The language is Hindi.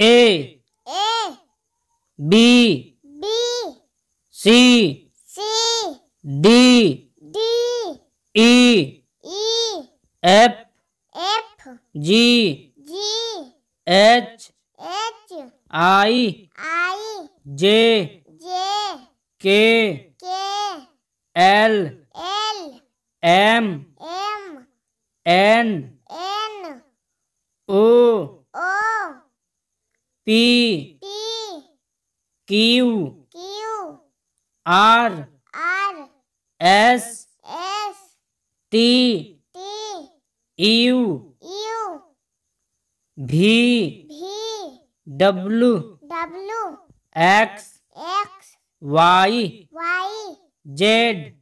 A A B B C C D D E E F F G G H H I I J J K K L L M M N N O P Q R S T U V W W X X Y Y Z